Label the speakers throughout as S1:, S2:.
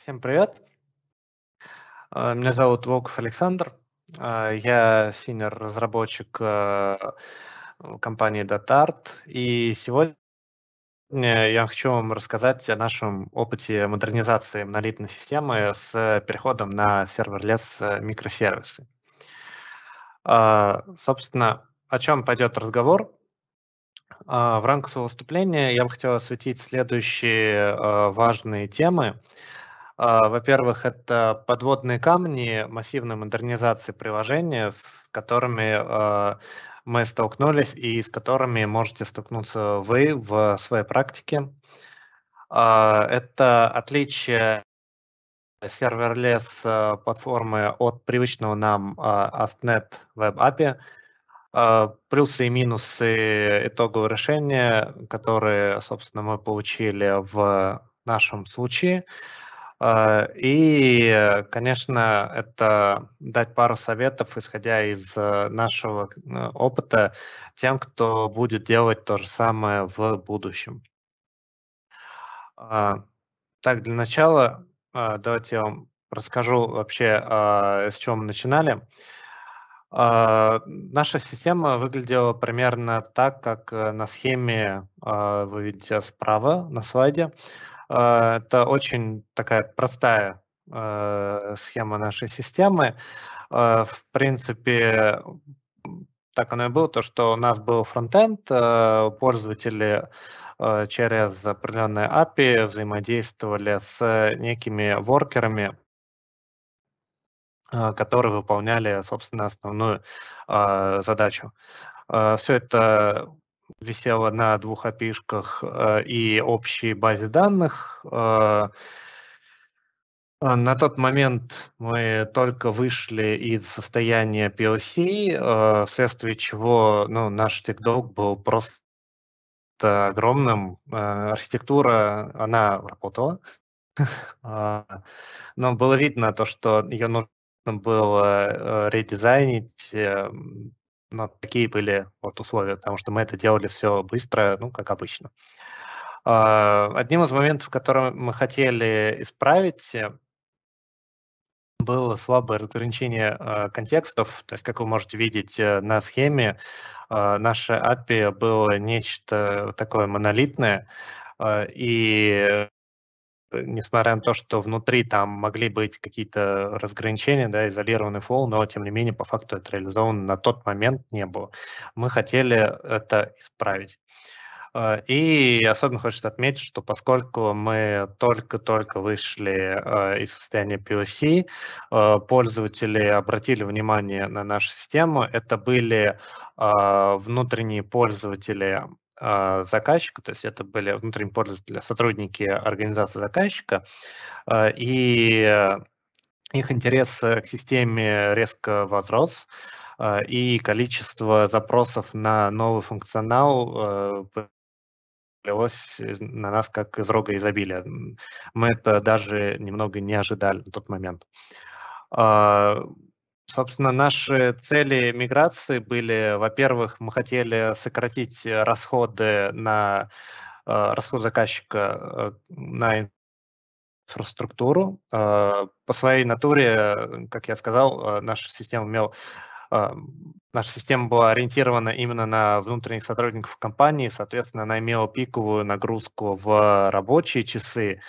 S1: Всем привет.
S2: А, меня зовут Волков Александр. А, я senior разработчик а, компании DataArt. И сегодня я хочу вам рассказать о нашем опыте модернизации монолитной системы с переходом на серверлес микросервисы. Собственно, о чем пойдет разговор? В рамках своего выступления я бы хотел осветить следующие важные темы. А, во-первых, это подводные камни массивной модернизации приложения, с которыми а, мы столкнулись и с которыми можете столкнуться вы в своей практике. А, это отличие серверлес платформы от привычного нам AstNet Web API, плюсы и минусы итогового решения, которые, собственно, мы получили в нашем случае. А, и, конечно, это дать пару советов, исходя из э, нашего э, опыта, тем, кто будет делать то же самое в будущем. А, так, для начала а, давайте я вам расскажу вообще, с чего мы начинали. Наша система выглядела примерно так, как э, на схеме вы видите справа на слайде. А, это очень такая простая э, схема нашей системы. Э, в принципе, так оно и было, то, что у нас был фронтенд, э, пользователи через определенные API взаимодействовали с некими воркерами, которые выполняли, собственно, основную задачу. Все это висела на двух опишках э, и общей базе данных. Э. А на тот момент мы только вышли из состояния PLC, э, вследствие чего ну, наш TechDog был просто огромным. Архитектура, она работала, а, но было видно то, что ее нужно было редизайнить, эм, но такие были вот условия, потому что мы это делали все быстро, ну, как обычно. А, одним из моментов, которые мы хотели исправить, э, было слабое разграничение э, контекстов. То есть, как вы можете видеть э, на схеме, наше API было нечто такое монолитное, и Э, несмотря на то, что внутри там могли быть какие-то разграничения, да, изолированный фол, но тем не менее по факту это реализовано на тот момент не было. Мы хотели это исправить. Э, и особенно хочется отметить, что поскольку мы только-только вышли э, из состояния POC, пользователи обратили внимание на нашу систему. Это были внутренние пользователи а, заказчика, то есть это были внутренние пользователи, сотрудники организации заказчика, а, и их интерес к системе резко возрос, а, и количество запросов на новый функционал э, прилилось на нас как из рога изобилия. Мы это даже немного не ожидали на тот момент. Собственно, наши цели миграции были, во-первых, мы хотели сократить расходы на э, расход заказчика э, на инфраструктуру. Э, по своей натуре, как я сказал, наша система имела а, наша система была ориентирована именно на внутренних сотрудников компании, соответственно, она имела пиковую нагрузку в рабочие часы,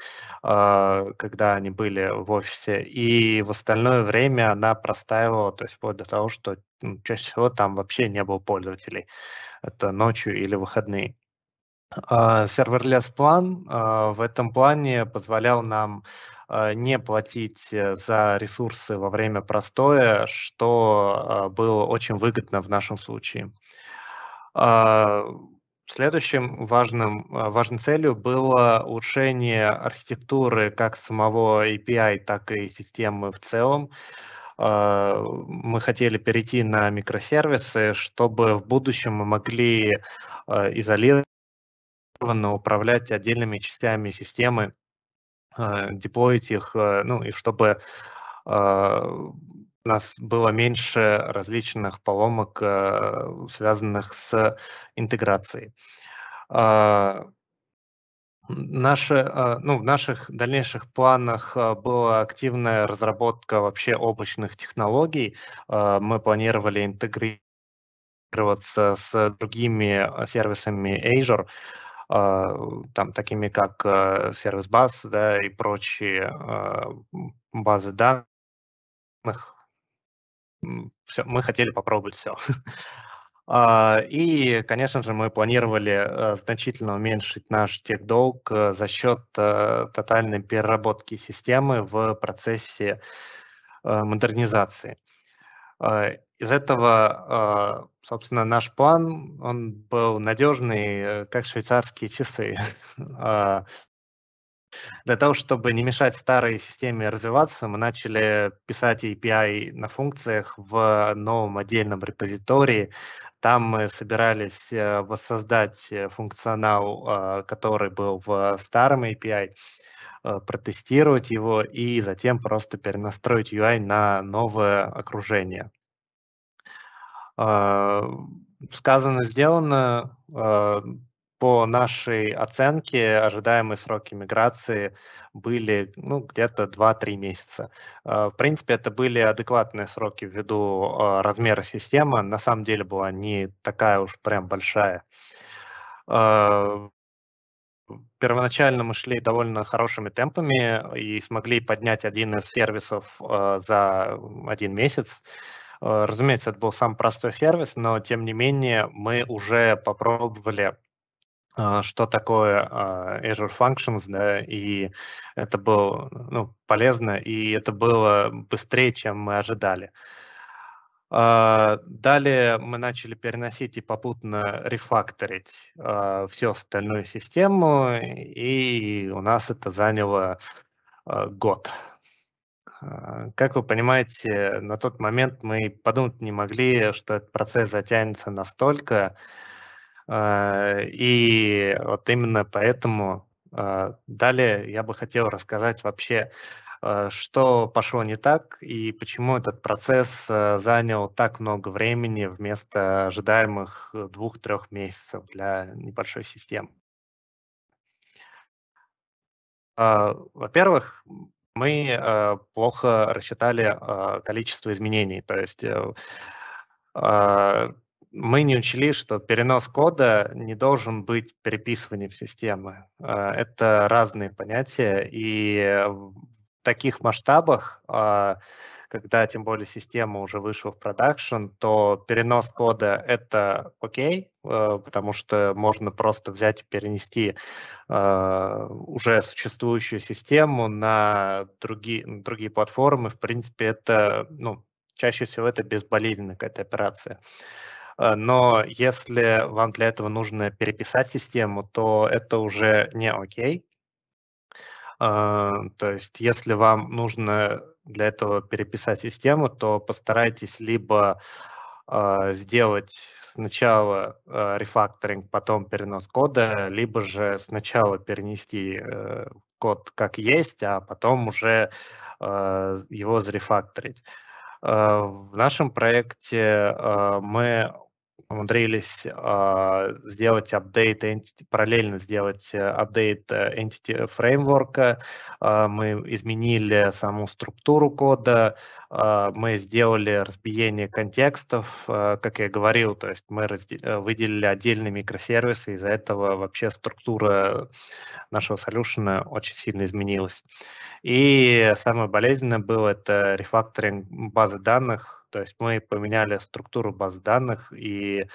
S2: а, когда они были в офисе, и в остальное время она простаивала, то есть вплоть до того, что ну, чаще всего там вообще не было пользователей, это ночью или выходные. Serverless а, план в этом плане позволял нам Э, не платить э, за ресурсы во время простоя, что э, было очень выгодно в нашем случае. А, следующим важным, важной целью было улучшение архитектуры как самого API, так и системы в целом. А, мы хотели перейти на микросервисы, чтобы в будущем мы могли изолированно управлять отдельными частями системы деплоить а, их, ну и чтобы а, у нас было меньше различных поломок, а, связанных с интеграцией. Наши, ну, в наших дальнейших планах была активная разработка вообще облачных технологий. Мы планировали интегрироваться с другими сервисами Azure, а, там, такими как э, сервис баз да, и прочие а, базы данных. Все, мы хотели попробовать все. А, и, конечно же, мы планировали э, значительно уменьшить наш техдолг э, за счет тотальной переработки системы в процессе модернизации из этого, а, собственно, наш план, он был надежный, э, как швейцарские часы. А, для того, чтобы не мешать старой системе развиваться, мы начали писать API на функциях в новом отдельном репозитории. Там мы собирались э, воссоздать э, функционал, а, который был в старом API, протестировать его и затем просто перенастроить UI на новое окружение. А, сказано, сделано. А, по нашей оценке ожидаемые сроки миграции были ну, где-то 2-3 месяца. А, в принципе, это были адекватные сроки ввиду размера системы. На самом деле была не такая уж прям большая первоначально мы шли довольно хорошими темпами и смогли поднять один из сервисов за один месяц. Э, разумеется, это был самый простой сервис, но тем не менее мы уже попробовали э, что такое э, Azure Functions, да, и это было ну, полезно, и это было быстрее, чем мы ожидали. Далее мы начали переносить и попутно рефакторить всю остальную систему, и у нас это заняло год. А, как вы понимаете, на тот момент мы подумать не могли, что этот процесс затянется настолько. А, и вот именно поэтому а, далее я бы хотел рассказать вообще, что пошло не так и почему этот процесс занял так много времени вместо ожидаемых двух-трех месяцев для небольшой системы. Во-первых, мы э, плохо рассчитали э, количество изменений, то есть э, э, мы не учли, что перенос кода не должен быть переписыванием системы. Э, это разные понятия, и в таких масштабах э, когда тем более система уже вышла в продакшн, то перенос кода — это окей, э, потому что можно просто взять и перенести э, уже существующую систему на другие, на другие платформы. В принципе, это, ну, чаще всего это безболезненная какая-то операция. Э, но если вам для этого нужно переписать систему, то это уже не окей, а, то есть, если вам нужно для этого переписать систему, то постарайтесь либо а, сделать сначала а, рефакторинг, потом перенос кода, либо же сначала перенести э, код как есть, а потом уже его зарефакторить. В нашем проекте мы умудрились э, сделать апдейт, параллельно сделать э, апдейт э, entity фреймворка, э, мы изменили саму структуру кода, э, мы сделали разбиение контекстов, э, как я говорил, то есть мы э, выделили отдельные микросервисы, из-за этого вообще структура нашего солюшена очень сильно изменилась. И самое болезненное было это рефакторинг базы данных, то есть мы поменяли структуру баз данных, и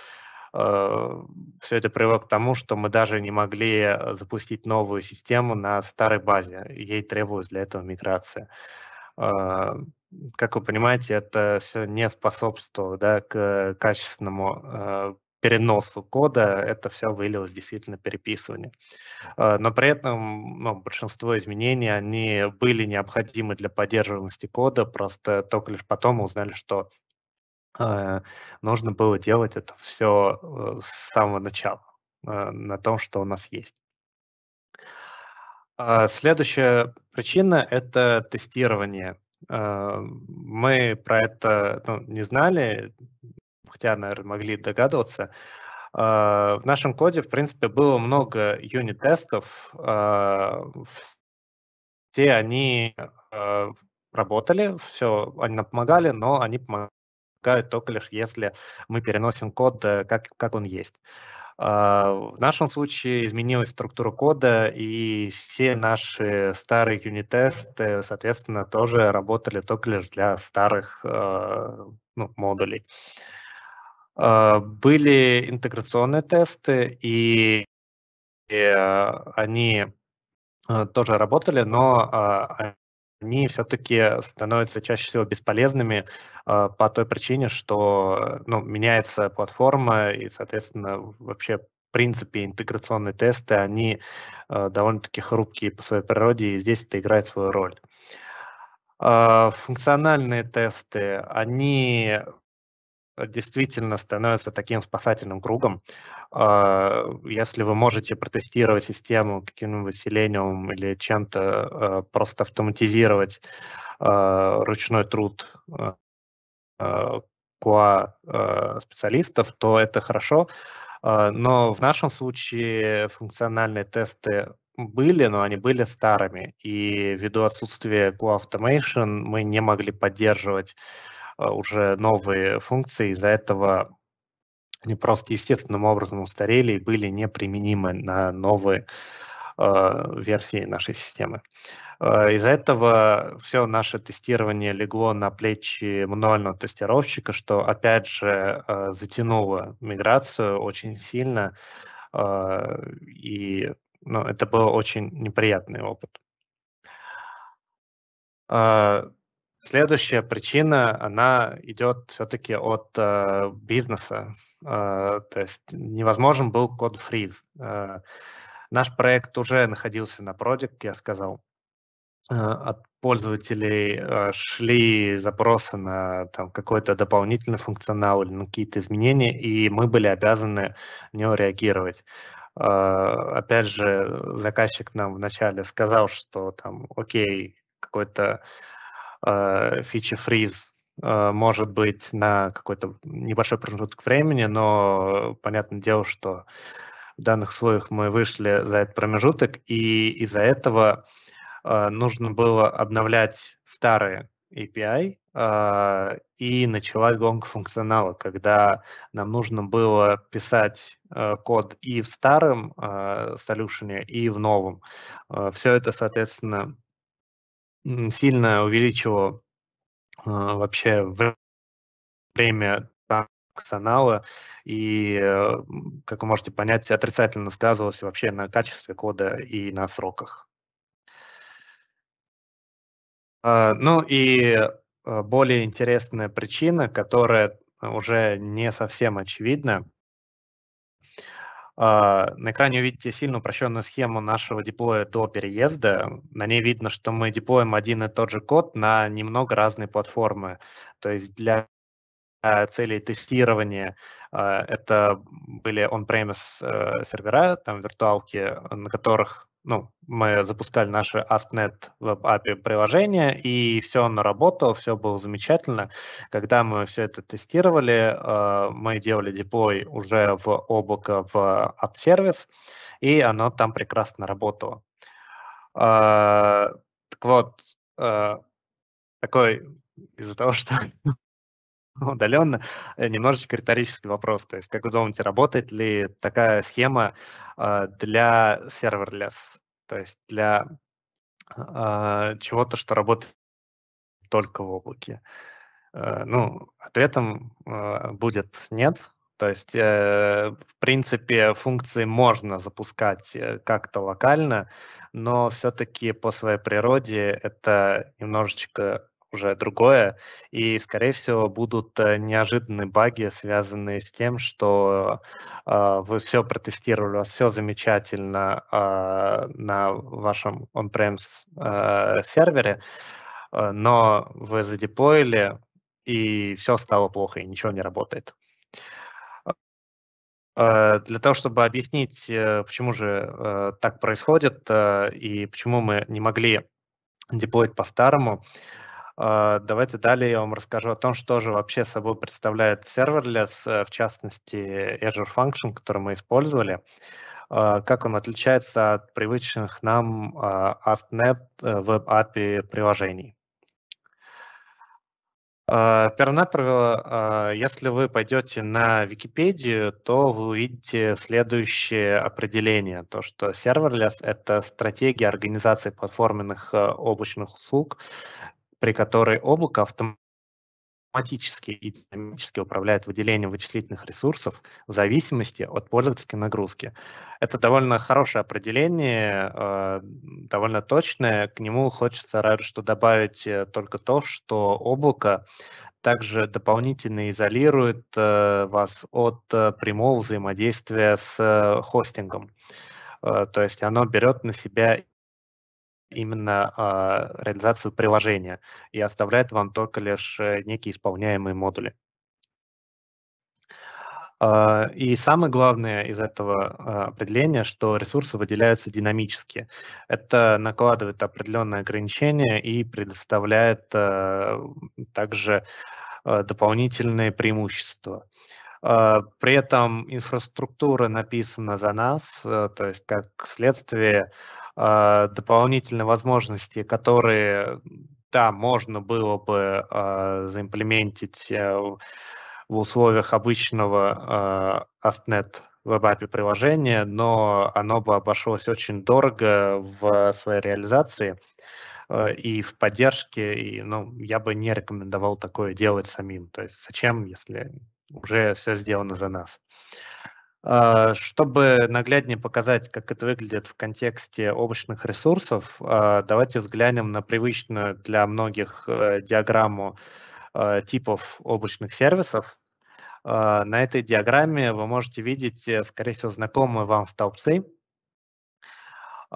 S2: э, все это привело к тому, что мы даже не могли э, запустить новую систему на старой базе. Ей требовалась для этого миграция. Э, как вы понимаете, это все не способствовало да, к э, качественному э, переносу кода, это все вылилось действительно переписывание. Э, но при этом ну, большинство изменений, они были необходимы для поддерживаемости кода, просто только лишь потом мы узнали, что э, нужно было делать это все э, с самого начала, на том, что у нас есть. А следующая причина – это тестирование. Мы про это ну, не знали, хотя, наверное, могли догадываться, а, в нашем коде, в принципе, было много юнит-тестов. А, все они а, работали, все, они нам помогали, но они помогают только лишь если мы переносим код, э, как, как он есть. В нашем случае изменилась структура кода, и все наши старые юнит-тесты, соответственно, тоже работали только лишь для старых ну, модулей. А, были интеграционные тесты, и, и а, они а, тоже работали, но они все-таки становятся чаще всего бесполезными по той причине, что ну, меняется платформа и, соответственно, вообще в принципе интеграционные тесты, они э, довольно-таки хрупкие по своей природе, и здесь это играет свою роль. Э, функциональные тесты, они действительно становится таким спасательным кругом. А, если вы можете протестировать систему каким-нибудь Selenium или чем-то, а, просто автоматизировать а, ручной труд куа специалистов, то это хорошо. Но в нашем случае функциональные тесты были, но они были старыми. И ввиду отсутствия QA Automation мы не могли поддерживать а, уже новые функции, из-за этого они просто естественным образом устарели и были неприменимы на новые а, версии нашей системы. А, из-за этого все наше тестирование легло на плечи мануального тестировщика, что опять же затянуло миграцию очень сильно, и ну, это был очень неприятный опыт. Следующая причина, она идет все-таки от э, бизнеса. Э, то есть невозможен был код фриз. Э, наш проект уже находился на продикт, я сказал. Э, от пользователей э, шли запросы на там, какой-то дополнительный функционал или на какие-то изменения, и мы были обязаны на него реагировать э, опять же, заказчик нам вначале сказал, что там, окей, какой-то э, фичи фриз э, может быть на какой-то небольшой промежуток времени, но э, понятное дело, что в данных слоях мы вышли за этот промежуток, и из-за этого э, нужно было обновлять старые API, и началась гонка функционала, когда нам нужно было писать код и в старом э, solution, и в новом. все это, соответственно, сильно увеличило а, вообще время канала, и, э, как вы можете понять, отрицательно сказывалось вообще на качестве кода и на сроках. А, ну и э, более интересная причина, которая уже не совсем очевидна, а, на экране вы видите сильно упрощенную схему нашего диплоя до переезда. На ней видно, что мы диплоим один и тот же код на немного разные платформы. То есть для а, целей тестирования а, это были on-premise э, сервера, там виртуалки, на которых ну, мы запускали наше AskNet веб API приложение, и все оно работало, все было замечательно. Когда мы все это тестировали, э, мы делали деплой уже в облако в App Service, и оно там прекрасно работало. Э, так вот, э, такой из-за того, что удаленно. Э, немножечко риторический вопрос. То есть, как вы думаете, работает ли такая схема а, для serverless? То есть для а, чего-то, что работает только в облаке? Э, ну, ответом э, будет нет. То есть, в принципе, функции можно запускать как-то локально, но все-таки по своей природе это немножечко уже другое, и, скорее всего, будут э, неожиданные баги, связанные с тем, что э, вы все протестировали, у вас все замечательно э, на вашем on-premise э, сервере, э, но вы задеплоили, и все стало плохо, и ничего не работает. Э, для того, чтобы объяснить, почему же так происходит и почему мы не могли деплоить по-старому, а, давайте далее я вам расскажу о том, что же вообще собой представляет serverless, э, в частности Azure Function, который мы использовали, а, как он отличается от привычных нам ASP.NET Web API приложений. А, первонаперво, если вы пойдете на Википедию, то вы увидите следующее определение, то что serverless — это стратегия организации платформенных э, облачных услуг, при которой облако автоматически и динамически управляет выделением вычислительных ресурсов в зависимости от пользовательской нагрузки. Это довольно хорошее определение, э, довольно точное. К нему хочется разве что добавить э, только то, что облако также дополнительно изолирует э, вас от прямого взаимодействия с хостингом. То есть оно берет на себя именно э, реализацию приложения и оставляет вам только лишь э, некие исполняемые модули. А, и самое главное из этого а, определения, что ресурсы выделяются динамически. Это накладывает определенные ограничения и предоставляет также дополнительные преимущества. При этом инфраструктура написана за нас, э, то есть как следствие э, а, дополнительные возможности, которые, да, можно было бы э, заимплементить э, в условиях обычного э, AST.NET веб-апи приложения, но оно бы обошлось очень дорого в своей реализации э, и в поддержке, и ну, я бы не рекомендовал такое делать самим. То есть зачем, если уже все сделано за нас. А, чтобы нагляднее показать, как это выглядит в контексте облачных ресурсов, а, давайте взглянем на привычную для многих э, диаграмму э, типов облачных сервисов. А, на этой диаграмме вы можете видеть, э, скорее всего, знакомые вам столбцы.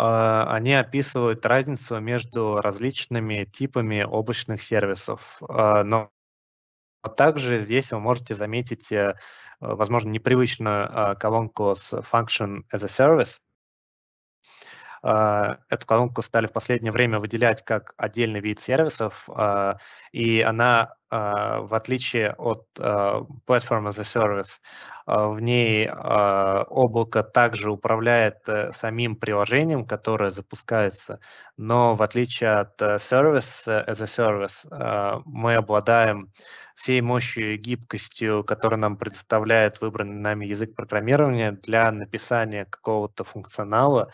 S2: Они описывают разницу между различными типами облачных сервисов. Но а также здесь вы можете заметить, э, э, возможно, непривычную а, колонку с Function as a Service, а, эту колонку стали в последнее время выделять как отдельный вид сервисов, а, и она, а, в отличие от Platform as a Service, в ней облако также управляет э, самим приложением, которое запускается, но в отличие от э, Service as a Service мы обладаем всей мощью и гибкостью, которую нам предоставляет выбранный нами язык программирования для написания какого-то функционала,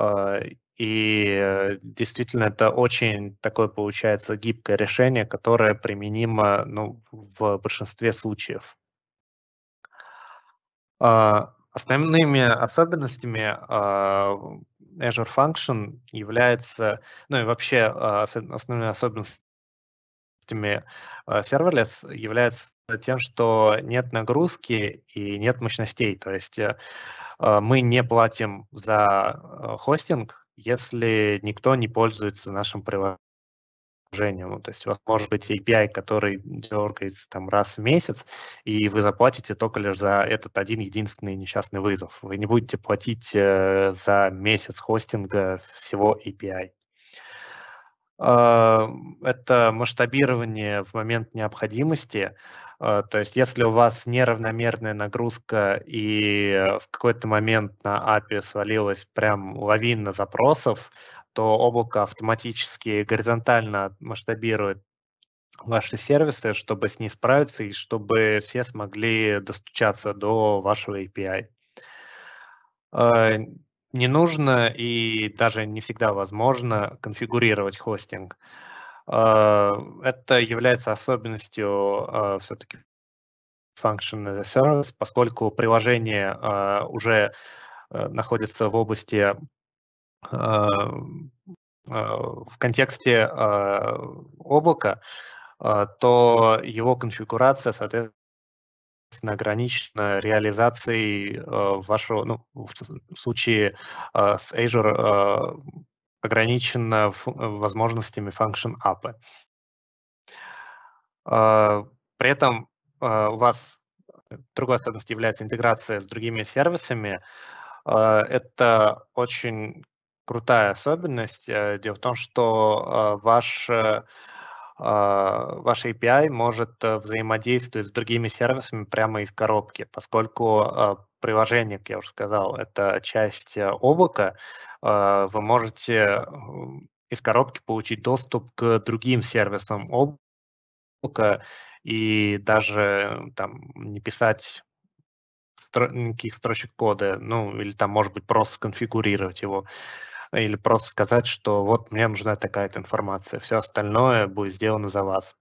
S2: а, и действительно, это очень такое получается гибкое решение, которое применимо ну, в большинстве случаев. А, основными особенностями а, Azure Function является, ну и вообще основными особенностями serverless является тем, что нет нагрузки и нет мощностей. То есть э, а, мы не платим за э, хостинг, если никто не пользуется нашим приложением ну, То есть у вас может быть API, который дергается там раз в месяц, и вы заплатите только лишь за этот один единственный несчастный вызов. Вы не будете платить э, за месяц хостинга всего API. это масштабирование в момент необходимости. Э, то есть если у вас неравномерная нагрузка и э, в какой-то момент на API свалилась прям лавина запросов, то облако автоматически горизонтально масштабирует ваши сервисы, чтобы с ней справиться и чтобы все смогли достучаться до вашего API. Э, не нужно и даже не всегда возможно конфигурировать хостинг. А, это является особенностью а, все-таки Function as a Service, поскольку приложение а, уже э, находится в области в контексте облака, то его конфигурация, соответственно, ограничена реализацией э, вашего, ну, в случае с Azure ограничена э, возможностями function app. А, при этом а, у вас э, другой особенностью является интеграция с другими сервисами. А, это очень крутая особенность. Э, дело в том, что ваш, ваш API может взаимодействовать с другими сервисами прямо из коробки, поскольку приложение, как я уже сказал, это часть э, облака, а, вы можете из коробки получить доступ к другим сервисам облака и даже э, там не писать стро никаких строчек кода, ну или там, может быть, просто сконфигурировать его, или просто сказать, что вот мне нужна такая-то информация, все остальное будет сделано за вас.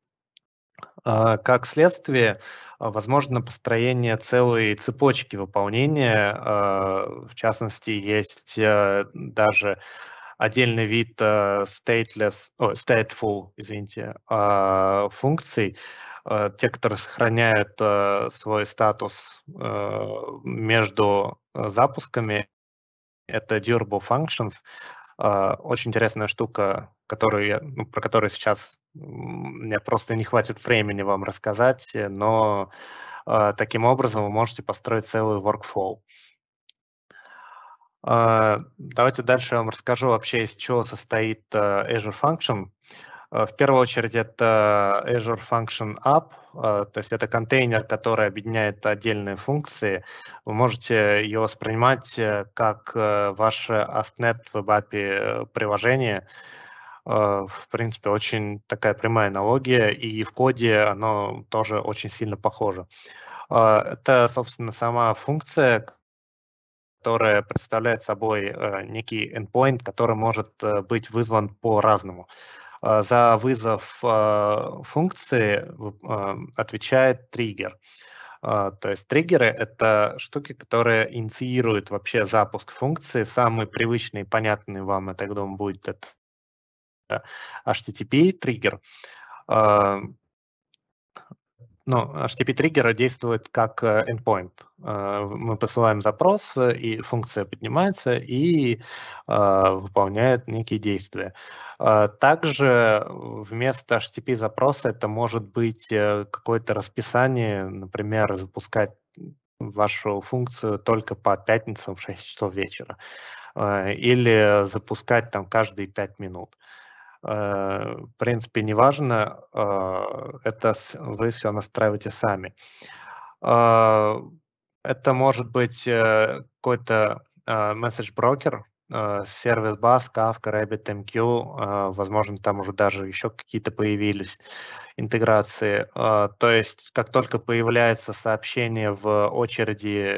S2: А, как следствие, а, возможно построение целой цепочки выполнения. А, в частности, есть э, даже отдельный вид э, stateless, oh, stateful, извините, функций, те, которые сохраняют э, свой статус между запусками, это durable functions. Очень интересная штука которую я, ну, про которую сейчас мне просто не хватит времени вам рассказать, э, но э, таким образом вы можете построить целый workflow. Э, давайте дальше я вам расскажу вообще, из чего состоит э, Azure Function. Э, в первую очередь это Azure Function App, э, то есть это контейнер, который объединяет отдельные функции. Вы можете ее воспринимать э, как э, ваше AST.NET Web API приложение, Э, в принципе, очень такая прямая аналогия, и в коде оно тоже очень сильно похоже. А, это, собственно, сама функция, которая представляет собой э, некий endpoint, который может э, быть вызван по-разному. А, за вызов функции отвечает триггер. А, то есть триггеры — это штуки, которые инициируют вообще запуск функции. Самый привычный и понятный вам, я так думаю, будет это Э, HTTP-триггер. Э, ну, HTTP-триггер действует как э, endpoint. Мы посылаем запрос, и функция поднимается и выполняет некие действия. Также вместо HTTP-запроса это может быть какое-то расписание, например, запускать вашу функцию только по пятницам в 6 часов вечера или запускать там каждые 5 минут. Uh, Э, в принципе, неважно, э, это вы все настраиваете сами. Э, это может быть какой-то месседж брокер сервис Bus, Kafka, RabbitMQ, возможно, там уже даже еще какие-то появились интеграции. То есть, как только появляется сообщение в очереди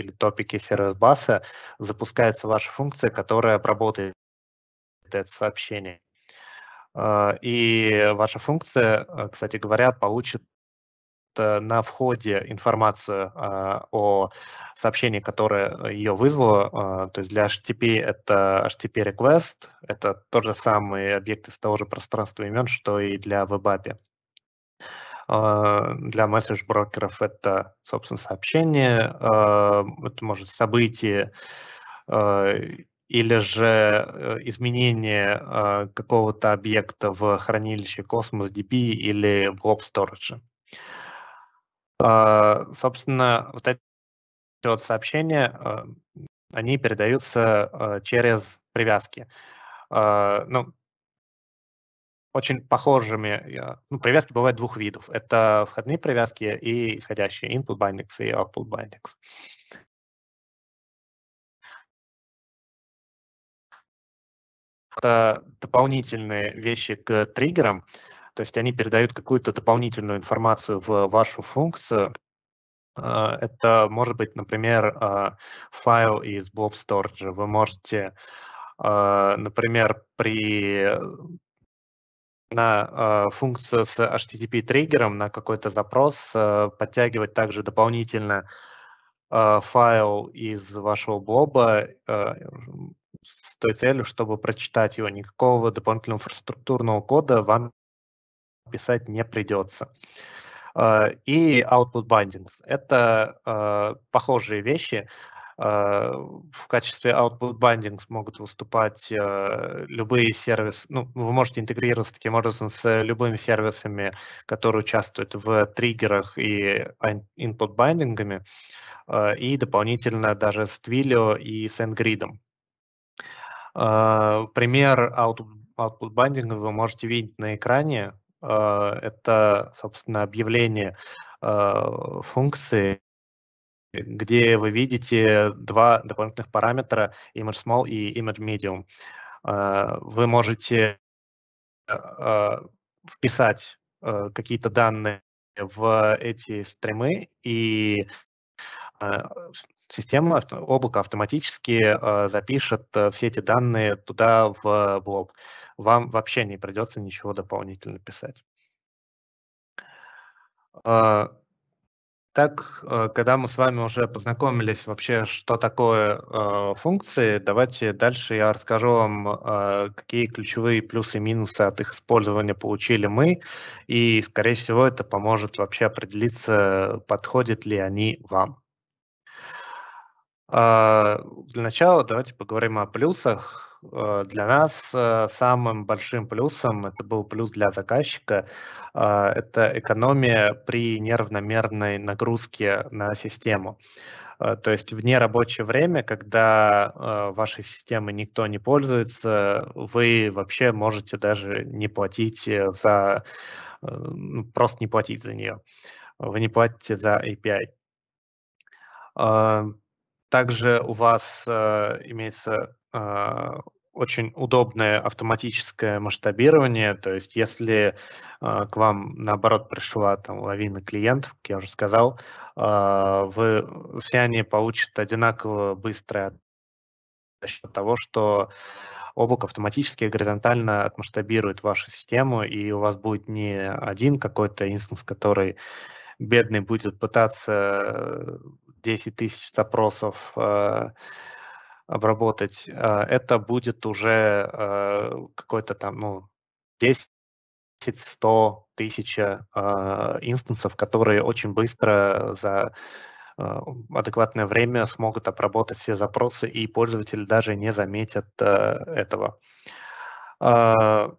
S2: или топике сервис баса, запускается ваша функция, которая обработает это сообщение. А, и ваша функция, э, кстати говоря, получит э, на входе информацию а, о сообщении, которое ее вызвало. А, то есть для HTTP это HTTP request, это тот же самый объект из того же пространства имен, что и для WebAPI. для месседж-брокеров это, собственно, сообщение, это может событие, или же э, изменение э, какого-то объекта в хранилище Cosmos DB или Blob Storage. А, собственно, вот эти вот сообщения, э, они передаются через привязки. А, ну, очень похожими. Ну, привязки бывают двух видов. Это входные привязки и исходящие input bindings и output bindings. это дополнительные вещи к триггерам, то есть они передают какую-то дополнительную информацию в вашу функцию. А, это может быть, например, а, файл из Blob Storage. Вы можете, а, например, при на функцию с HTTP триггером на какой-то запрос подтягивать также дополнительно файл из вашего блоба, с той целью, чтобы прочитать его. Никакого дополнительного инфраструктурного кода вам писать не придется. А, и output bindings. Это а, похожие вещи. А, в качестве output bindings могут выступать любые сервисы. Ну, вы можете интегрироваться таким образом с любыми сервисами, которые участвуют в триггерах и input bindingами, и дополнительно даже с Twilio и с Ngrid. А, пример output binding вы можете видеть на экране. А, это, собственно, объявление а, функции, где вы видите два дополнительных параметра image small и image medium. Вы можете вписать какие-то данные в эти стримы, и система, облако автоматически э, запишет э, все эти данные туда в э, блоб. Вам вообще не придется ничего дополнительно писать. А, так, когда мы с вами уже познакомились вообще, что такое э, функции, давайте дальше я расскажу вам, э, какие ключевые плюсы и минусы от их использования получили мы, и, скорее всего, это поможет вообще определиться, подходят ли они вам. А, для начала давайте поговорим о плюсах. Э, для нас э, самым большим плюсом, это был плюс для заказчика, а, это экономия при неравномерной нагрузке на систему. Э, то есть в нерабочее время, когда вашей системой никто не пользуется, вы вообще можете даже не платить за, ну, просто не платить за нее. Вы не платите за API. Также у вас э, имеется э, очень удобное автоматическое масштабирование, то есть если э, к вам, наоборот, пришла там лавина клиентов, как я уже сказал, э, вы, все они получат одинаково быстрое за счет того, что облако автоматически горизонтально отмасштабирует вашу систему, и у вас будет не один какой-то инстанс, который бедный будет пытаться 10 тысяч запросов э, обработать, э, это будет уже э, какой-то там, ну, 10 100 тысяч э, инстансов, которые очень быстро за э, адекватное время смогут обработать все запросы, и пользователи даже не заметят э, этого. А,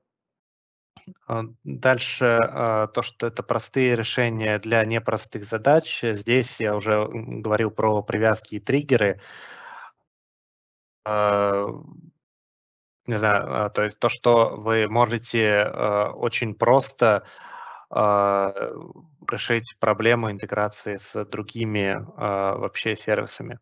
S2: а, дальше а, то, что это простые решения для непростых задач. Здесь я уже говорил про привязки и триггеры. А, не знаю, то есть то, что вы можете очень просто решить проблему интеграции с другими вообще сервисами.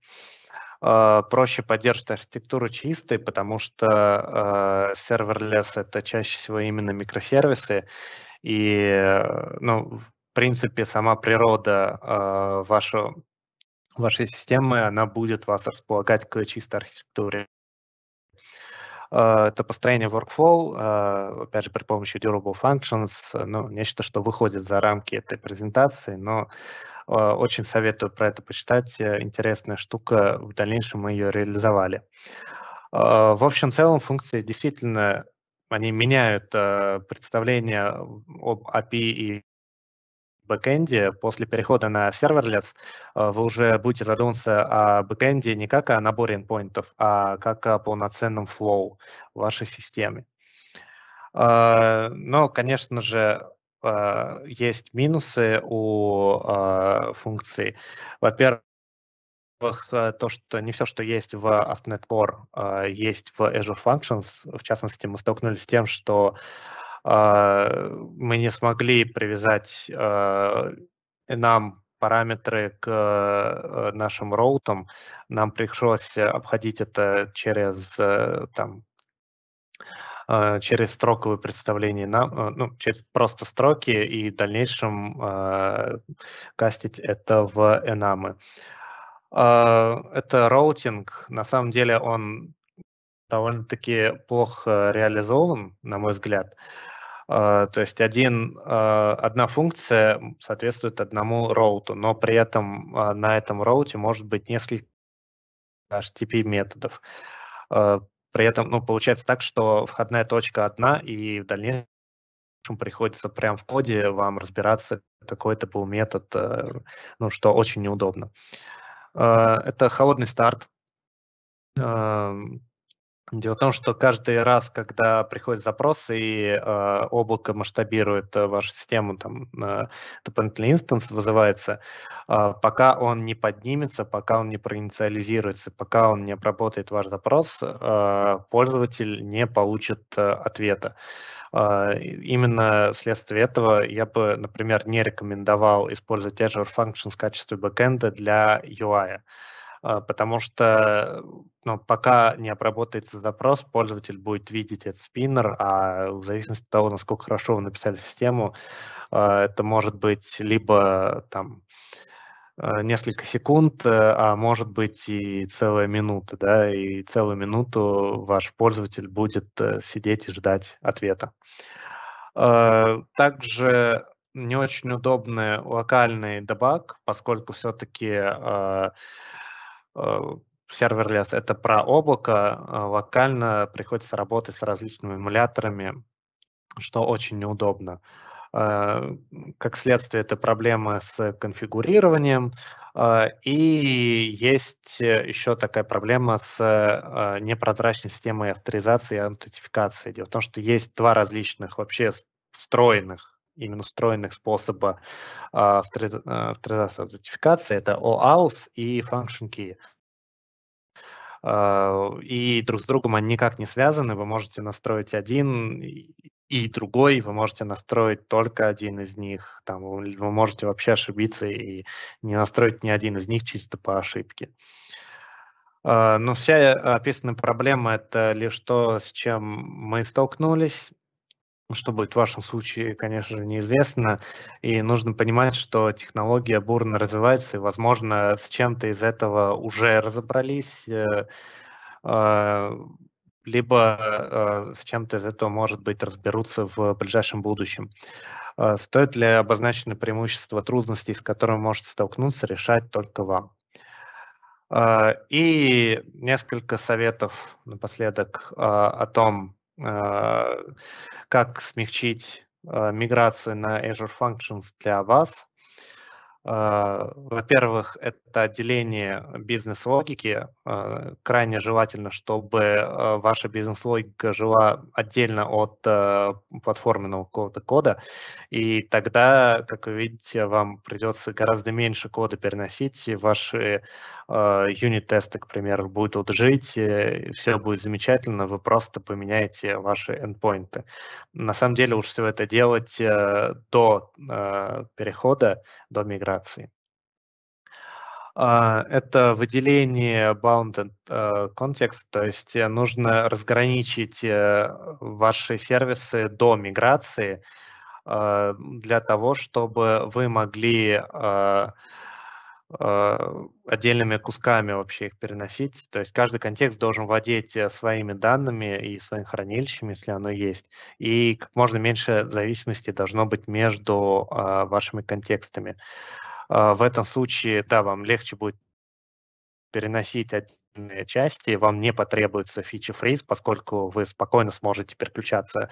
S2: А, проще поддерживать архитектуру чистой, потому что э, серверлес — это чаще всего именно микросервисы, и, э, ну, в принципе, сама природа э, вашего, вашей системы, она будет вас располагать к чистой архитектуре. Э, это построение workflow, э, опять же, при помощи durable functions, ну, нечто, что выходит за рамки этой презентации, но э, очень советую про это почитать. Интересная штука, в дальнейшем мы ее реализовали. В общем целом функции действительно они меняют представление об API и бэкэнде, после перехода на serverless, э, вы уже будете задумываться о бэкэнде не как о наборе endpointов, а как о полноценном флоу вашей системе. Э, но, конечно же, э, есть минусы у функции. Во-первых, то, что не все, что есть в ASP.NET Core, есть в Azure Functions. В частности, мы столкнулись с тем, что а, мы не смогли привязать а, нам параметры к э, нашим роутам, нам пришлось обходить это через э, там а, через строковые представления, э, ну, через просто строки и в дальнейшем э, кастить это в энамы. Э, это роутинг, на самом деле он довольно-таки плохо реализован, на мой взгляд. Э, а, то есть один, а, одна функция соответствует одному роуту, но при этом а, на этом роуте может быть несколько HTTP методов. При этом ну, получается так, что входная точка одна, и в дальнейшем приходится прямо в коде вам разбираться, какой это был метод, э, ну, что очень неудобно. Это холодный старт. Дело в том, что каждый раз, когда приходит запрос и э, облако масштабирует э, вашу систему, там э, дополнительный инстанс вызывается, э, пока он не поднимется, пока он не проинициализируется, пока он не обработает ваш запрос, э, пользователь не получит э, ответа. именно вследствие этого я бы, например, не рекомендовал использовать Azure Functions в качестве бэкэнда для UI. А, потому что ну, пока не обработается запрос, пользователь будет видеть этот спиннер, а в зависимости от того, насколько хорошо вы написали систему, а, это может быть либо там а, несколько секунд, а может быть и целая минута, да, и целую минуту ваш пользователь будет э, сидеть и ждать ответа. Также не очень удобный локальный дебаг, поскольку все-таки Э, серверлес — это про облако, а локально приходится работать с различными эмуляторами, что очень неудобно. Э, как следствие, это проблема с конфигурированием, э, и есть еще такая проблема с непрозрачной системой авторизации и аутентификации. Дело в том, что есть два различных вообще встроенных именно встроенных способа авторизации а, аутентификации, это OAuth и Function Key. А, и друг с другом они никак не связаны, вы можете настроить один и другой, вы можете настроить только один из них, там, вы можете вообще ошибиться и не настроить ни один из них чисто по ошибке. А, но вся описанная проблема – это лишь то, с чем мы столкнулись. Что будет в вашем случае, конечно же, неизвестно. И нужно понимать, что технология бурно развивается, и, возможно, с чем-то из этого уже разобрались, э, а, либо э, с чем-то из этого, может быть, разберутся в ближайшем будущем. Э, стоит ли обозначены преимущества трудностей, с которыми можете столкнуться, решать только вам. И несколько советов напоследок о том, а, как смягчить а, миграцию на Azure Functions для вас. А, во-первых, это отделение бизнес-логики. Крайне желательно, чтобы ваша бизнес-логика жила отдельно от платформенного какого кода, и тогда, как вы видите, вам придется гораздо меньше кода переносить, и ваши Э, юнит-тесты, к примеру, будут жить, э, все будет замечательно, вы просто поменяете ваши эндпоинты. На самом деле лучше всего это делать э, до перехода, до миграции. А, это выделение bounded uh, context, то есть нужно разграничить ваши сервисы до миграции для того, чтобы вы могли а, отдельными кусками вообще их переносить. То есть каждый контекст должен владеть э, своими данными и своим хранилищем, если оно есть. И как можно меньше зависимости должно быть между а, вашими контекстами. А, в этом случае, да, вам легче будет переносить отдельные части, вам не потребуется фича фриз, поскольку вы спокойно сможете переключаться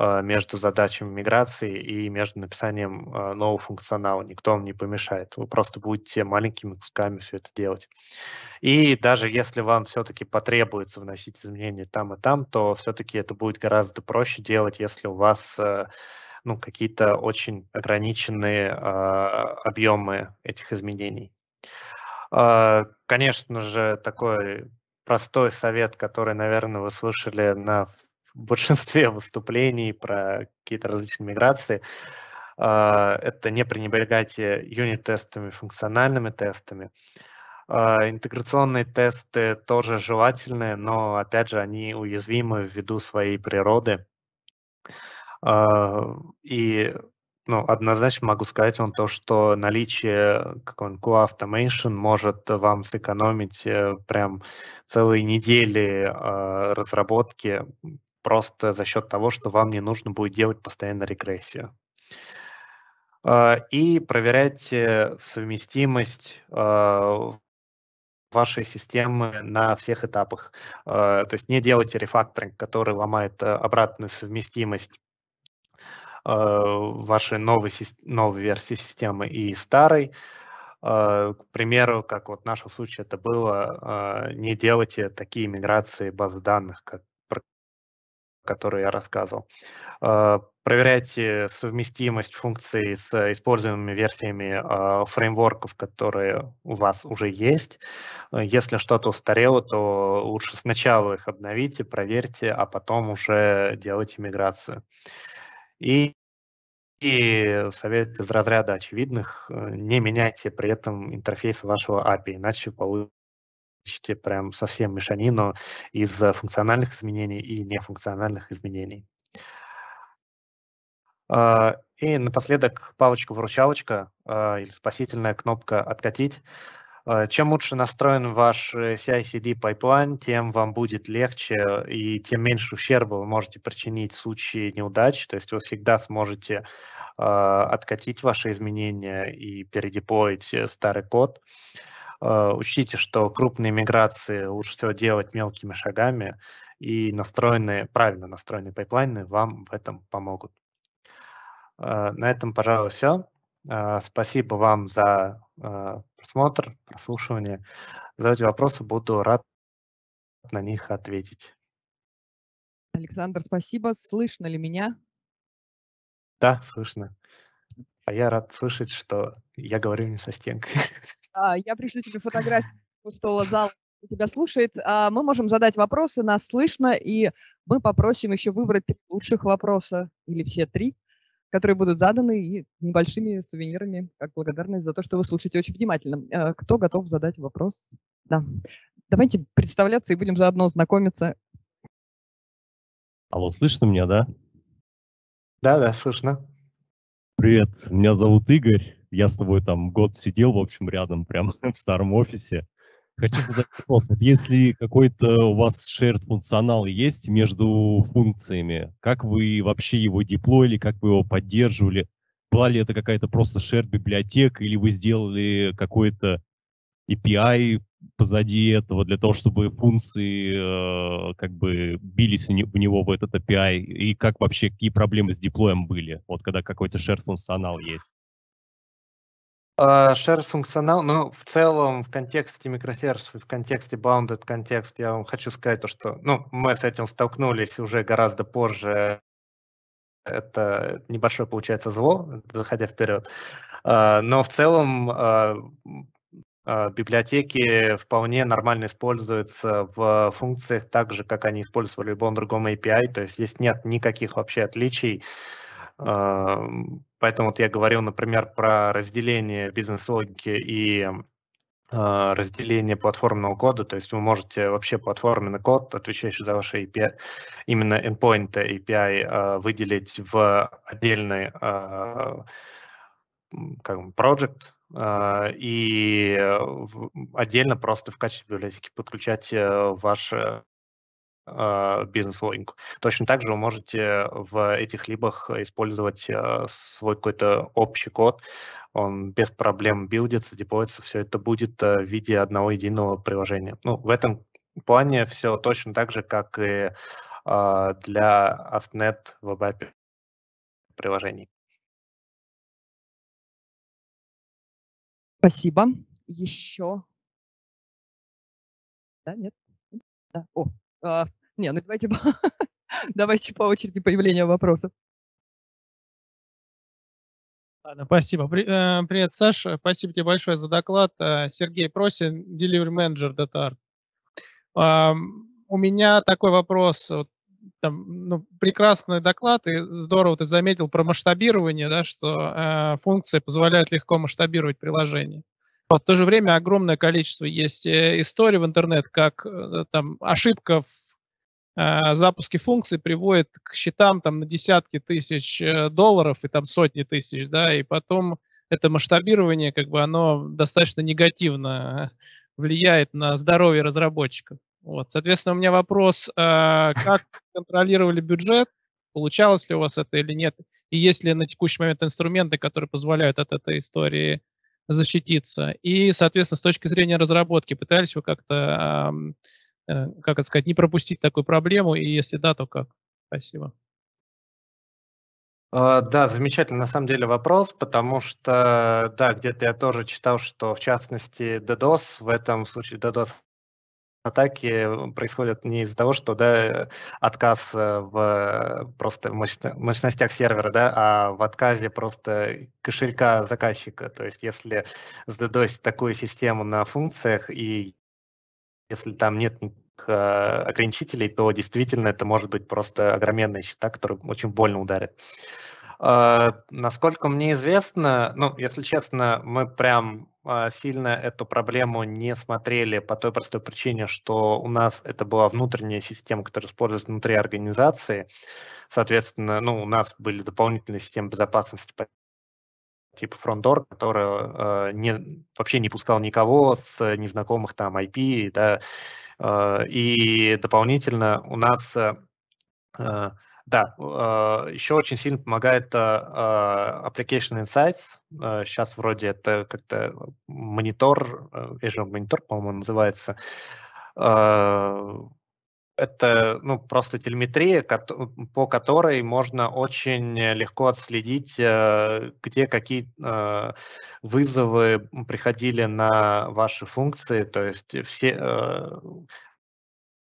S2: Э, между задачами миграции и между написанием э, нового функционала. Никто вам не помешает. Вы просто будете маленькими кусками все это делать. И даже если вам все-таки потребуется вносить изменения там и там, то все-таки это будет гораздо проще делать, если у вас э, ну, какие-то очень ограниченные а, объемы этих изменений. А, конечно же, такой простой совет, который, наверное, вы слышали на в большинстве выступлений про какие-то различные миграции. А, это не пренебрегайте юнит-тестами, функциональными тестами. А, интеграционные тесты тоже желательные но, опять же, они уязвимы ввиду своей природы. А, и ну, однозначно могу сказать вам то, что наличие какого-нибудь QA Automation может вам сэкономить э, прям целые недели разработки просто за счет того, что вам не нужно будет делать постоянно регрессию. А, и проверяйте э, совместимость а, вашей системы на всех этапах. А, то есть не делайте рефакторинг, который ломает э, обратную совместимость вашей новой, новой версии системы и старой. К примеру, как вот в нашем случае это было, не делайте такие миграции баз данных, как который я рассказывал. Э, проверяйте совместимость функций с э, используемыми версиями э, фреймворков, которые у вас уже есть. Если что-то устарело, то лучше сначала их обновите, проверьте, а потом уже делайте миграцию. И и совет из разряда очевидных, не меняйте при этом интерфейс вашего API, иначе получите фактически прям совсем мешанину из функциональных изменений и нефункциональных изменений. А, и напоследок палочка-выручалочка а, или спасительная кнопка «Откатить». А, чем лучше настроен ваш CI-CD э, пайплайн, тем вам будет легче и тем меньше ущерба вы можете причинить в случае неудач. То есть вы всегда сможете откатить ваши изменения и передеплоить э, старый код. Э, учтите, что крупные миграции лучше всего делать мелкими шагами, и настроенные, правильно настроенные пайплайны вам в этом помогут. Э, на этом, пожалуй, все. Э, спасибо вам за просмотр, прослушивание. Задайте вопросы, буду рад на них ответить.
S1: Александр, спасибо. Слышно ли меня?
S2: Да, слышно. А я рад слышать, что я говорю не со стенкой.
S1: А, я пришлю тебе фотографию пустого зала, тебя слушает. А, мы можем задать вопросы, нас слышно, и мы попросим еще выбрать лучших вопроса, или все три, которые будут заданы и небольшими сувенирами, как благодарность за то, что вы слушаете очень внимательно. А, кто готов задать вопрос? Да. Давайте представляться и будем заодно знакомиться.
S2: Алло, слышно меня, да? Да, да, слышно. Привет, меня зовут Игорь я с тобой там год сидел, в общем, рядом, прям в старом офисе.
S3: Хочу задать вопрос. Если какой-то у вас shared функционал есть между функциями, как вы вообще его деплоили, как вы его поддерживали? Была ли это какая-то просто shared библиотека, или вы сделали какой-то API
S2: позади этого для того, чтобы функции э, как бы бились в него в этот API? И как вообще, какие проблемы с деплоем были, вот когда какой-то shared функционал есть? А, Share функционал, ну, в целом, в контексте микросервисов, в контексте bounded контекст, я вам хочу сказать то, что, ну, мы с этим столкнулись уже гораздо позже. Это небольшое, получается, зло, заходя вперед. А, но в целом а, библиотеки вполне нормально используются в функциях так же, как они использовали в любом другом API, то есть здесь нет никаких вообще отличий. А, поэтому вот я говорил, например, про разделение бизнес-логики и а, разделение платформного кода, то есть вы можете вообще платформенный код, отвечающий за ваши API, именно endpoint API, а, выделить в отдельный как бы, project, и э, отдельно просто в качестве библиотеки подключать э, ваши э, а, бизнес-логику. Точно так же вы можете в этих либах использовать а, свой какой-то общий код, он без проблем билдится, деплоится, все это будет а, в виде одного единого приложения. Ну, в этом плане все точно так же, как и для AftNet Web приложений.
S1: Спасибо. Еще? Да, нет? Да. О, а, не, ну давайте, давайте по очереди появления вопросов.
S3: Ладно, спасибо. Э, привет, Саша. Спасибо тебе большое за доклад. Э, Сергей Просин, Delivery Manager DTR. У меня такой вопрос. Там, ну, прекрасный доклад, и здорово ты заметил про масштабирование, да, что э, функции позволяют легко масштабировать приложение. В то же время огромное количество есть э, историй в интернет, как э, там ошибка в э, запуске функций приводит к счетам там на десятки тысяч э, долларов и там сотни тысяч, да, и потом это масштабирование, как бы оно достаточно негативно влияет на здоровье разработчиков. Вот, соответственно, у меня вопрос, а, как контролировали бюджет, получалось ли у вас это или нет, и есть ли на текущий момент инструменты, которые позволяют от этой истории защититься. И, соответственно, с точки зрения разработки пытались вы как-то, э, как это сказать, не пропустить такую проблему, и если да, то как? Спасибо.
S2: А, да, замечательный на самом деле вопрос, потому что, да, где-то я тоже читал, что в частности DDoS, в этом случае DDoS атаки происходят не из-за того, что да, отказ э, в просто мощностях сервера, да, а в отказе просто кошелька заказчика. То есть если сдадосить такую систему на функциях и если там нет э, ограничителей, то действительно это может быть просто огроменные счета, которые очень больно ударит. Э, насколько мне известно, ну, если честно, мы прям а, сильно эту проблему не смотрели по той простой причине, что у нас это была внутренняя система, которая используется внутри организации. Соответственно, ну, у нас были дополнительные системы безопасности типа фронтдор, которая э, не, вообще не пускал никого с незнакомых там IP, да, э, и дополнительно у нас э, э да, а, еще очень сильно помогает а, Application Insights. Сейчас а, вроде это как-то монитор, Azure монитор, по-моему, называется. Это ну, просто телеметрия, по которой можно очень легко отследить, где какие вызовы приходили на ваши функции. То есть все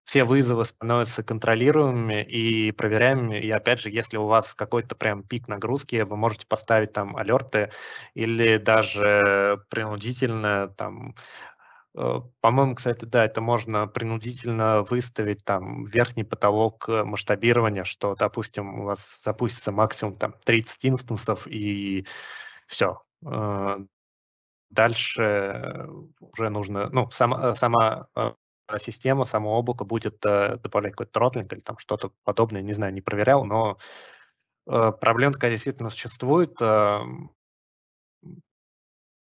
S2: все вызовы становятся контролируемыми и проверяемыми. И опять же, если у вас какой-то прям пик нагрузки, вы можете поставить там алерты или даже принудительно там э, по-моему, кстати, да, это можно принудительно выставить там верхний потолок э, масштабирования, что, допустим, у вас запустится максимум там 30 инстансов и все. Э, дальше уже нужно, ну, сама, сама а система, само облако будет э, добавлять какой-то тротлинг или там что-то подобное, не знаю, не проверял, но э, проблема такая действительно существует. Э,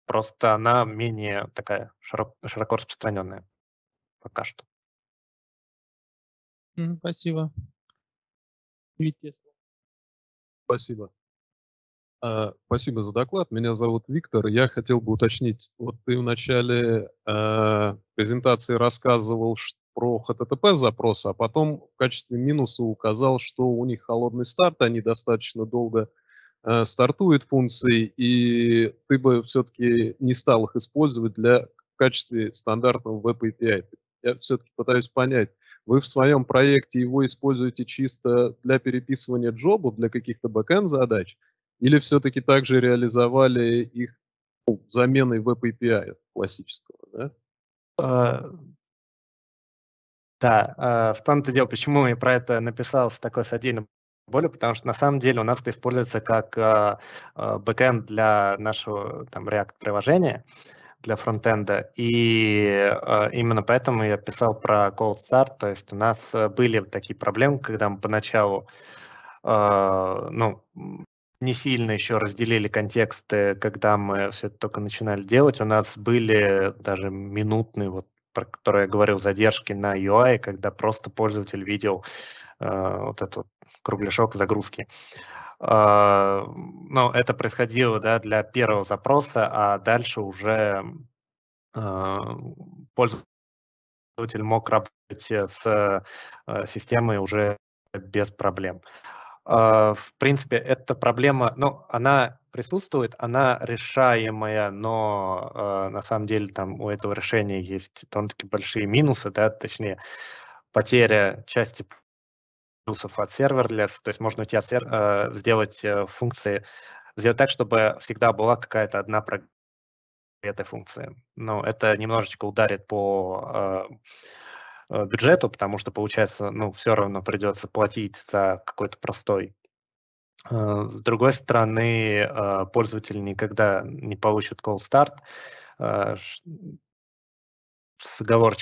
S2: просто она менее такая широк, широко распространенная пока что.
S1: Спасибо.
S3: Витя. Спасибо. А, спасибо за доклад. Меня зовут Виктор. Я хотел бы уточнить, вот ты в начале э, презентации рассказывал про HTTP запросы, а потом в качестве минуса указал, что у них холодный старт, они достаточно долго э, стартуют функции, и ты бы все-таки не стал их использовать для, в качестве стандартного Web API. Я все-таки пытаюсь понять, вы в своем проекте его используете чисто для переписывания джобов, для каких-то бэкэнд задач, или все-таки также реализовали их ну, заменой веб API классического, да?
S2: А, да, а, в том-то дело, почему я про это написал с такой с отдельным более, потому что на самом деле у нас это используется как а, а бэкэнд для нашего там React-приложения, для фронтенда. И именно поэтому я писал про cold start, то есть у нас э, были такие проблемы, когда мы поначалу ну, не сильно еще разделили контексты, когда мы все это только начинали делать. У нас были даже минутные, вот, про которые я говорил, задержки на UI, когда просто пользователь видел э, вот этот кругляшок загрузки. Э, ну, это происходило да, для первого запроса, а дальше уже э, пользователь мог работать с э, системой уже без проблем. Э, а, в принципе, эта проблема, ну, она присутствует, она решаемая, но э, на самом деле там у этого решения есть довольно-таки большие минусы, да, точнее, потеря части плюсов от серверлес, то есть можно у тебя сер, э, сделать э, функции, сделать так, чтобы всегда была какая-то одна программа этой функции. но это немножечко ударит по э, Э, бюджету, потому что, получается, ну, все равно придется платить за какой-то простой. Э, с другой стороны, э, пользователь никогда не получит call start, с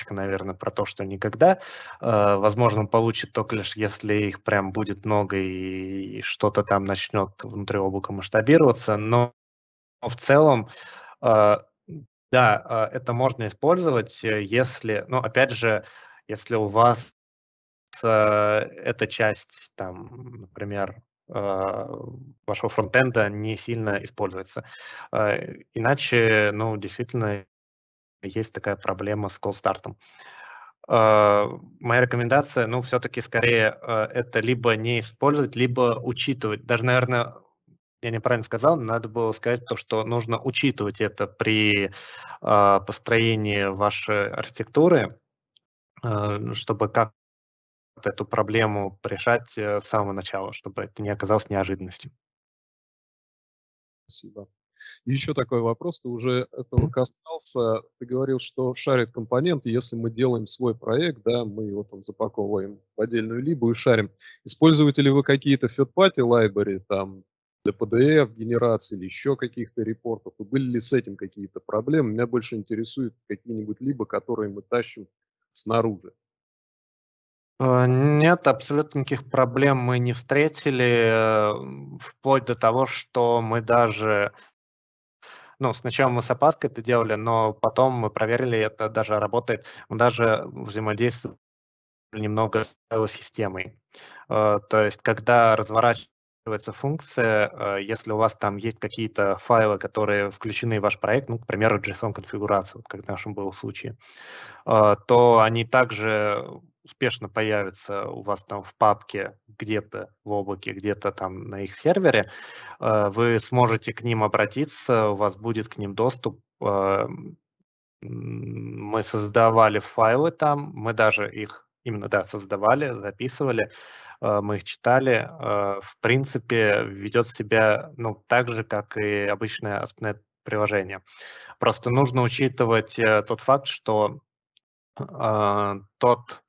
S2: наверное, про то, что никогда. возможно, получит только лишь, если их прям будет много и, что-то там начнет внутри облака масштабироваться. Но в целом, да, это можно использовать, если, ну, опять же, если у вас э, эта часть, там, например, э, вашего фронтенда не сильно используется. Э, иначе, ну, действительно, есть такая проблема с колл-стартом. Э, моя рекомендация, ну, все-таки скорее это либо не использовать, либо учитывать. Даже, наверное, я неправильно сказал, надо было сказать то, что нужно учитывать это при построении вашей архитектуры, Э, ну, чтобы как эту проблему решать э, с самого начала, чтобы это не оказалось неожиданностью. Спасибо.
S3: Еще такой вопрос, ты уже этого касался. Ты говорил, что шарит компоненты, если мы делаем свой проект, да, мы его там запаковываем в отдельную либу и шарим. Используете ли вы какие-то third лайбери, там, для PDF генерации или еще каких-то репортов? И были ли с этим какие-то проблемы? Меня больше интересуют какие-нибудь либо, которые мы тащим
S2: снаружи? Э, нет, абсолютно никаких проблем мы не встретили, вплоть до того, что мы даже ну, сначала мы с опаской это делали, но потом мы проверили, это даже работает. Мы даже взаимодействуем немного с системой. Э, то есть, когда разворачиваем задействуется функция, э, если у вас там есть какие-то файлы, которые включены в ваш проект, ну, к примеру, json вот как в нашем был случае, э, то они также успешно появятся у вас там в папке где-то в облаке, где-то там на их сервере, э, вы сможете к ним обратиться, у вас будет к ним доступ. Мы создавали файлы там, мы даже их Именно, да, создавали, записывали, э, мы их читали. Э, в принципе, ведет себя ну, так же, как и обычное ASP.NET приложение. Просто нужно учитывать э, тот факт, что тот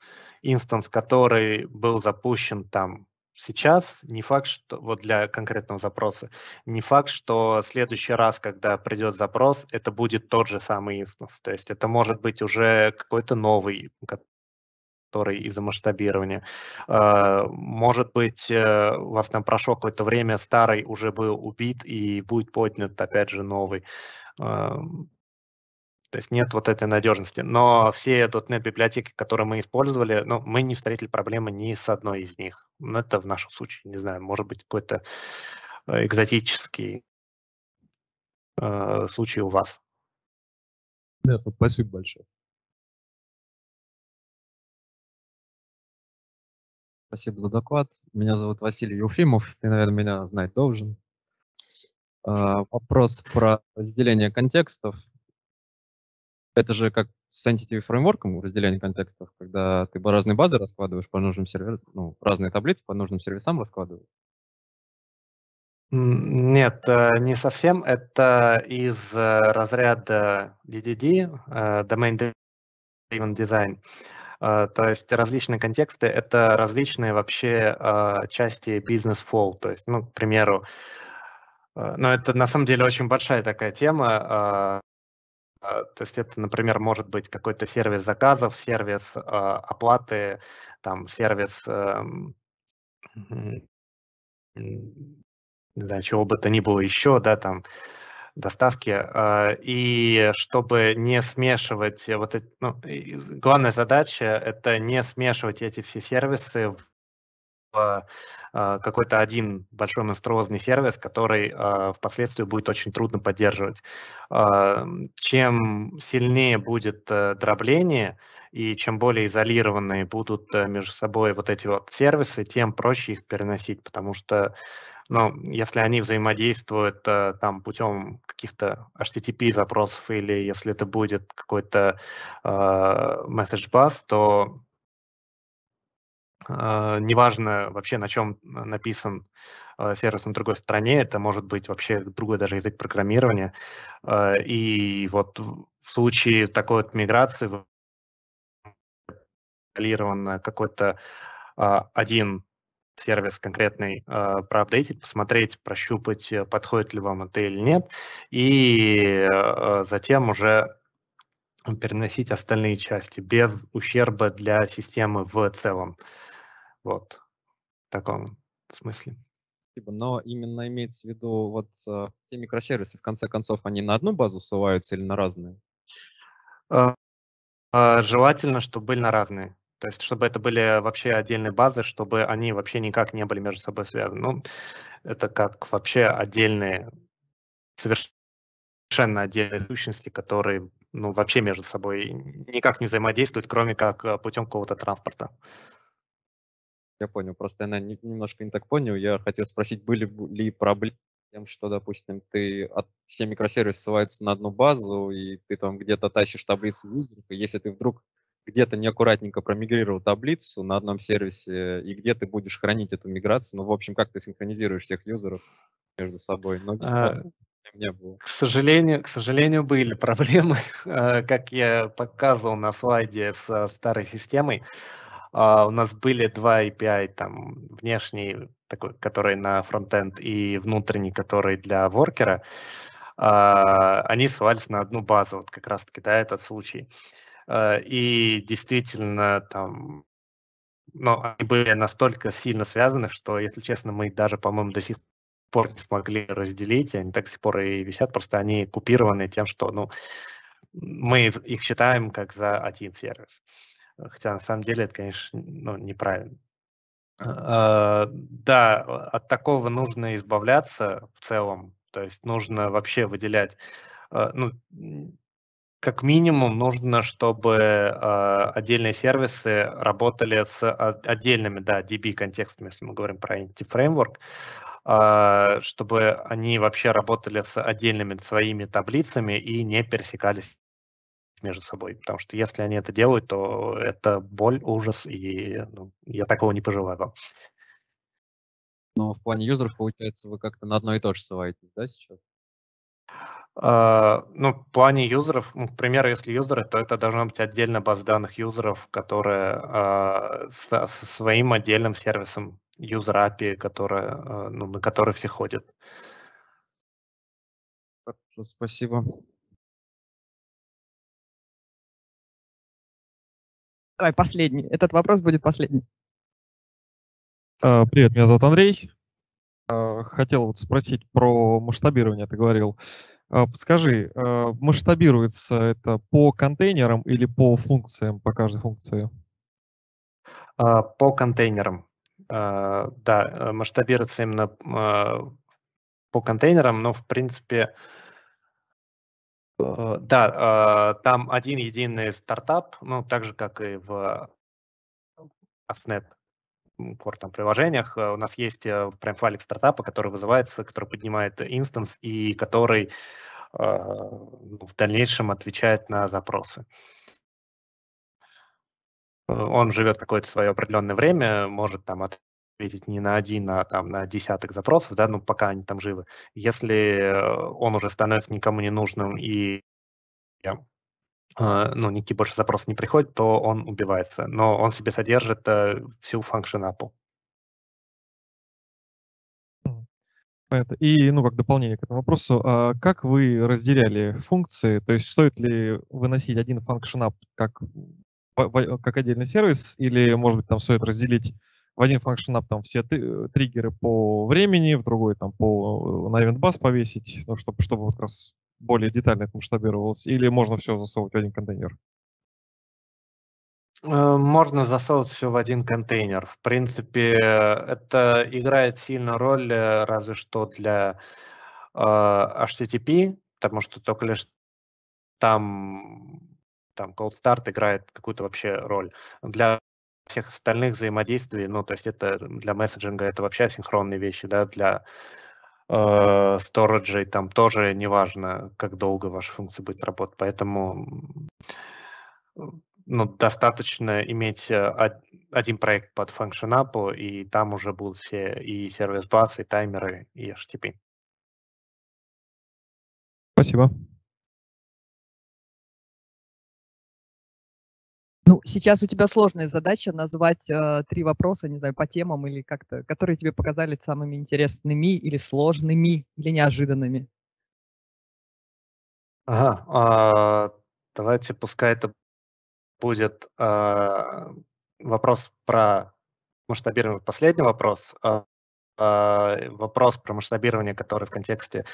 S2: инстанс, который был запущен там сейчас, не факт, что вот для конкретного запроса, не факт, что следующий раз, когда придет запрос, это будет тот же самый инстанс. То есть это может быть уже какой-то новый, который из-за масштабирования. А, может быть, э, у вас там прошло какое-то время, старый уже был убит и будет поднят, опять же, новый. А, то есть нет вот этой надежности. Но все .NET библиотеки, которые мы использовали, ну, мы не встретили проблемы ни с одной из них. Но ну, это в нашем случае, не знаю, может быть, какой-то э, экзотический
S1: э, случай у вас.
S3: Да, ну, спасибо большое.
S1: Спасибо за доклад. Меня зовут
S3: Василий Юфимов. Ты, наверное, меня знать должен. А, вопрос про разделение контекстов. Это же как с Entity Framework разделение контекстов, когда ты по разные базы раскладываешь по нужным сервисам, ну, разные таблицы по нужным сервисам раскладываешь. Нет,
S2: э, не совсем. Это из э, разряда DDD, э, Domain Driven Design. А, то есть различные контексты — это различные вообще а, части бизнес-фол. То есть, ну, к примеру, а, но это на самом деле очень большая такая тема. То есть это, например, может быть какой-то сервис заказов, сервис оплаты, там сервис эм, не знаю, чего бы то ни было еще, да, там доставки, э, и чтобы не смешивать э, вот эти, ну, главная задача это не смешивать эти все сервисы в э, какой-то один большой монструозный сервис, который впоследствии будет очень трудно поддерживать. Чем сильнее будет дробление и чем более изолированные будут между собой вот эти вот сервисы, тем проще их переносить, потому что но если они взаимодействуют э, там путем каких-то HTTP запросов или если это будет какой-то э, message bus, то э, неважно вообще на чем написан э, сервис на другой стране, это может быть вообще другой даже язык программирования. Э, и вот в случае такой вот миграции контролирован какой-то э, один сервис конкретный э, проапдейтить, посмотреть, прощупать, э, подходит ли вам это или нет, и э, затем уже переносить остальные части без ущерба для системы в целом. Вот, в таком смысле. Но именно имеется в виду, вот э, все микросервисы, в конце концов, они на одну базу ссылаются или на разные? А, желательно, чтобы были на разные. То есть, чтобы это были вообще отдельные базы, чтобы они вообще никак не были между собой связаны. Ну, это как вообще отдельные, совершенно отдельные сущности, которые ну, вообще между собой никак не взаимодействуют, кроме как э, путем какого-то транспорта. Я понял, просто я наверное, немножко не
S3: так понял. Я хотел спросить, были ли проблемы тем, что, допустим, ты от, все микросервисы ссылаются на одну базу, и ты там где-то тащишь таблицу юзеров, и если ты вдруг где ты неаккуратненько промигрировал таблицу на одном сервисе, и где ты будешь хранить эту миграцию.
S2: Ну, в общем, как ты синхронизируешь всех юзеров между собой. Ну, а, не было. К сожалению, к сожалению, были проблемы, а, как я показывал на слайде со старой системой. А, у нас были два API, там, внешний, такой, который на фронтенд, и внутренний, который для воркера. А, они ссылались на одну базу, вот как раз-таки, да, этот случай. Э, и действительно там но они были настолько сильно связаны, что, если честно, мы даже, по-моему, до сих пор не смогли разделить, они так до сих пор и висят, просто они купированы тем, что ну, мы их считаем как за один сервис. Хотя на самом деле это, конечно, ну, неправильно. Э, да, от такого нужно избавляться в целом, то есть нужно вообще выделять э, ну, как минимум нужно, чтобы э, отдельные сервисы работали с отдельными, да, DB-контекстами, если мы говорим про Entity Framework, э, чтобы они вообще работали с отдельными своими таблицами и не пересекались между собой. Потому что если они это делают, то это боль, ужас, и ну, я такого не пожелаю вам. Но ну, в плане юзеров, получается, вы как-то на одно и то же ссылаетесь, да, сейчас? А, ну, в плане юзеров, ну, к примеру, если юзеры, то это должна быть отдельная база данных юзеров, которая со, со своим отдельным сервисом юзер API, которая, а, ну, на который все ходят. Хорошо,
S1: спасибо. Давай, последний. Этот вопрос будет последний.
S3: А, привет, меня зовут Андрей. Хотел спросить про масштабирование, ты говорил. А, подскажи, а, масштабируется это по контейнерам или по функциям, по каждой функции?
S2: А, по контейнерам. Да, масштабируется именно по контейнерам, но в принципе, да, там один единый стартап, ну так же как и в ASNet core там, приложениях э, у нас есть э, прям файлик стартапа, который вызывается, который поднимает инстанс и который а, ну, в дальнейшем отвечает на запросы. Э, он живет какое-то свое определенное время, может там ответить не на один, а там на десяток запросов, да, ну пока они там живы. Если он уже становится никому не нужным и а, ну, некий больше запрос не приходит, то он убивается. Но он себе содержит э, всю function Apple.
S3: Понятно. И, ну, как дополнение к этому вопросу, а как вы разделяли функции? То есть стоит ли выносить один function app как, как отдельный сервис, или, может быть, там стоит разделить в один function app там все триггеры по времени, в другой там по э, на event bus повесить, ну, чтобы, чтобы вот как раз более детально это масштабировалось, или можно все засовывать в один контейнер?
S2: Э, можно засовывать все в один контейнер. В принципе, это играет сильную роль, э, разве что для э, HTTP, потому что только лишь там, там Cold Start играет какую-то вообще роль. Для всех остальных взаимодействий, ну, то есть это для месседжинга это вообще синхронные вещи, да, для Э, сториджей, там тоже неважно, как долго ваша функция будет работать. Поэтому ну, достаточно иметь э, один проект под Function App, и там уже будут все и сервис-бас, и таймеры, и HTTP.
S1: Спасибо. Сейчас у тебя сложная задача назвать э, три вопроса, не знаю, по темам или как-то, которые тебе показались самыми интересными или сложными, или неожиданными. Ага,
S2: а, давайте пускай это будет а, вопрос про масштабирование. Последний вопрос. А, а, вопрос про масштабирование, который в контексте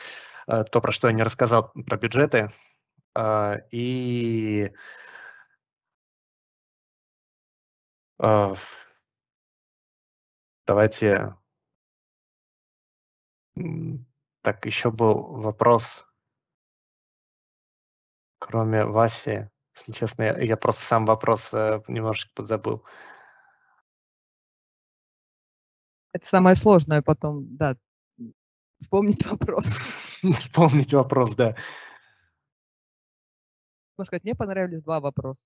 S2: а, то, про что я не рассказал, про бюджеты. А, и
S1: А, давайте. Так, еще был вопрос, кроме Васи. Если честно, я, я просто сам вопрос э, немножечко подзабыл. Это самое сложное потом, да, вспомнить вопрос. Вспомнить вопрос, да. Можно сказать, мне понравились два вопроса.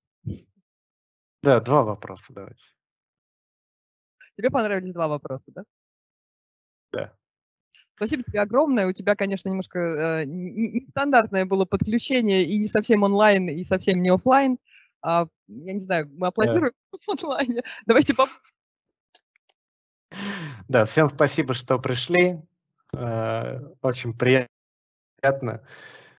S1: Да, два вопроса давайте. Тебе понравились два вопроса, да? Да. Спасибо тебе огромное. У тебя, конечно, немножко э, нестандартное было подключение и не совсем онлайн, и совсем не офлайн. А, я не знаю, мы аплодируем yeah. в онлайне. Давайте поп...
S2: Да, всем спасибо, что пришли. Э, очень приятно.